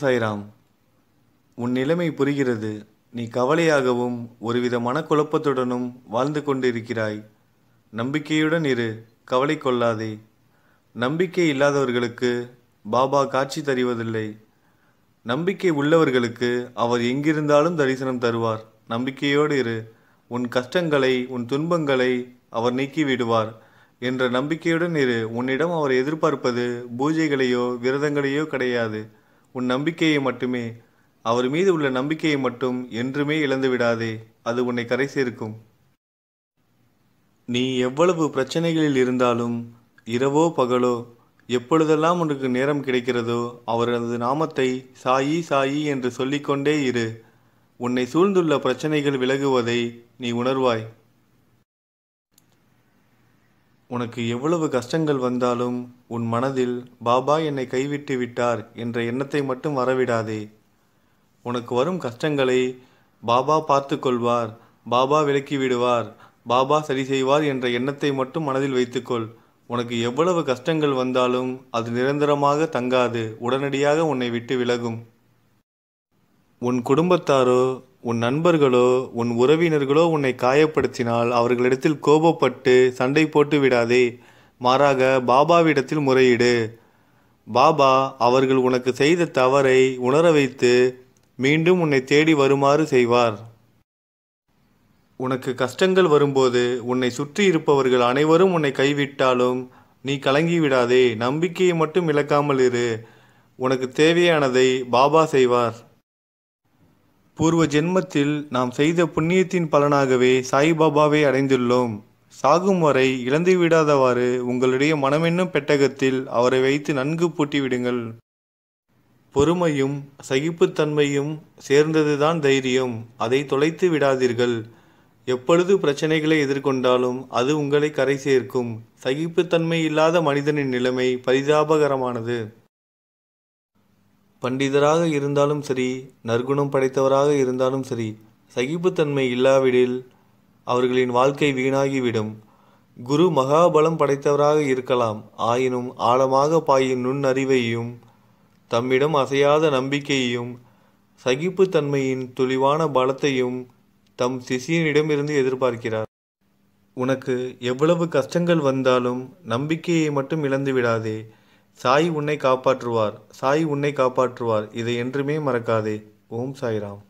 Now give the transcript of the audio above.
சாய்ராம் உன் நிலைமை புரிகிறது நீ கவலையாகவும் ஒருவித மனக்குழப்பத்துடனும் வாழ்ந்து கொண்டிருக்கிறாய் நம்பிக்கையுடன் இரு கவலை கொள்ளாதே நம்பிக்கை இல்லாதவர்களுக்கு பாபா காட்சி தருவதில்லை நம்பிக்கை உள்ளவர்களுக்கு அவர் எங்கிருந்தாலும் தரிசனம் தருவார் நம்பிக்கையோடு இரு உன் கஷ்டங்களை உன் துன்பங்களை அவர் நீக்கிவிடுவார் என்ற நம்பிக்கையுடன் இரு உன்னிடம் அவர் எதிர்பார்ப்பது பூஜைகளையோ விரதங்களையோ கிடையாது உன் நம்பிக்கையை மட்டுமே அவர் மீது உள்ள நம்பிக்கையை மட்டும் என்றுமே இழந்து விடாதே அது உன்னை கரை சேர்க்கும் நீ எவ்வளவு பிரச்சனைகளில் இருந்தாலும் இரவோ பகலோ எப்பொழுதெல்லாம் உனக்கு நேரம் கிடைக்கிறதோ அவரது நாமத்தை சாயி சாயி என்று சொல்லிக்கொண்டே இரு உன்னை சூழ்ந்துள்ள பிரச்சனைகள் விலகுவதை நீ உணர்வாய் உனக்கு எவ்வளவு கஷ்டங்கள் வந்தாலும் உன் மனதில் பாபா என்னை கைவிட்டு விட்டார் என்ற எண்ணத்தை மட்டும் வரவிடாதே உனக்கு வரும் கஷ்டங்களை பாபா பார்த்து கொள்வார் பாபா விலக்கி விடுவார் பாபா சரி செய்வார் என்ற எண்ணத்தை மட்டும் மனதில் வைத்துக்கொள் உனக்கு எவ்வளவு கஷ்டங்கள் வந்தாலும் அது நிரந்தரமாக தங்காது உடனடியாக உன்னை விட்டு விலகும் உன் குடும்பத்தாரோ உன் நண்பர்களோ உன் உறவினர்களோ உன்னை காயப்படுத்தினால் அவர்களிடத்தில் கோபப்பட்டு சண்டை போட்டு விடாதே மாறாக பாபாவிடத்தில் முறையிடு பாபா அவர்கள் உனக்கு செய்த தவறை உணர வைத்து மீண்டும் உன்னை தேடி வருமாறு செய்வார் உனக்கு கஷ்டங்கள் வரும்போது உன்னை சுற்றி இருப்பவர்கள் அனைவரும் உன்னை கைவிட்டாலும் நீ கலங்கி விடாதே நம்பிக்கையை மட்டும் இழக்காமல் இரு உனக்கு தேவையானதை பாபா செய்வார் பூர்வ ஜென்மத்தில் நாம் செய்த புண்ணியத்தின் பலனாகவே சாய்பாபாவை அடைந்துள்ளோம் சாகும் வரை இழந்து விடாதவாறு உங்களுடைய மனமென்னும் பெட்டகத்தில் அவரை வைத்து நன்கு பூட்டிவிடுங்கள் பொறுமையும் சகிப்புத்தன்மையும் சேர்ந்ததுதான் தைரியம் அதை தொலைத்து விடாதீர்கள் எப்பொழுது பிரச்சனைகளை எதிர்கொண்டாலும் அது உங்களை கரை சேர்க்கும் சகிப்புத்தன்மை இல்லாத மனிதனின் நிலைமை பரிதாபகரமானது பண்டிதராக இருந்தாலும் சரி நற்குணம் படைத்தவராக இருந்தாலும் சரி சகிப்புத்தன்மை இல்லாவிடில் அவர்களின் வாழ்க்கை வீணாகிவிடும் குரு மகாபலம் படைத்தவராக இருக்கலாம் ஆயினும் ஆழமாக பாயும் நுண்ணறிவையும் தம்மிடம் அசையாத நம்பிக்கையையும் சகிப்புத்தன்மையின் துளிவான பலத்தையும் தம் சிசியனிடமிருந்து எதிர்பார்க்கிறார் உனக்கு எவ்வளவு கஷ்டங்கள் வந்தாலும் நம்பிக்கையை மட்டும் இழந்து விடாதே சாய் உன்னை காப்பாற்றுவார் சாய் உன்னை காப்பாற்றுவார் இதை என்றுமே மறக்காதே ஓம் சாய்ராம்